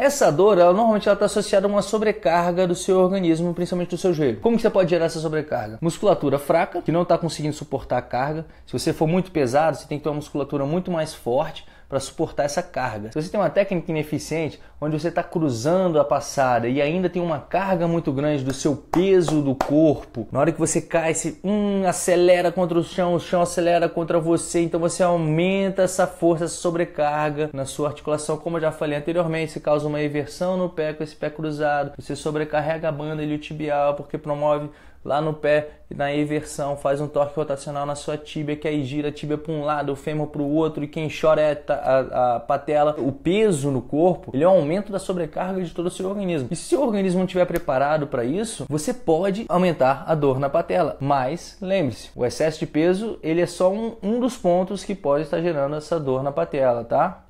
Essa dor, ela normalmente está associada a uma sobrecarga do seu organismo, principalmente do seu joelho. Como que você pode gerar essa sobrecarga? Musculatura fraca, que não está conseguindo suportar a carga. Se você for muito pesado, você tem que ter uma musculatura muito mais forte para suportar essa carga. Se você tem uma técnica ineficiente, onde você está cruzando a passada e ainda tem uma carga muito grande do seu peso do corpo, na hora que você cai, se hum, acelera contra o chão, o chão acelera contra você, então você aumenta essa força, essa sobrecarga na sua articulação, como eu já falei anteriormente, você causa uma inversão no pé com esse pé cruzado, você sobrecarrega a banda iliotibial porque promove lá no pé, na inversão, faz um torque rotacional na sua tíbia, que aí gira a tíbia para um lado, o fêmur para o outro, e quem chora é a, a, a, patela. O peso no corpo, ele é um aumento da sobrecarga de todo o seu organismo. E se o organismo não estiver preparado para isso, você pode aumentar a dor na patela. Mas, lembre-se, o excesso de peso, ele é só um, um dos pontos que pode estar gerando essa dor na patela, tá?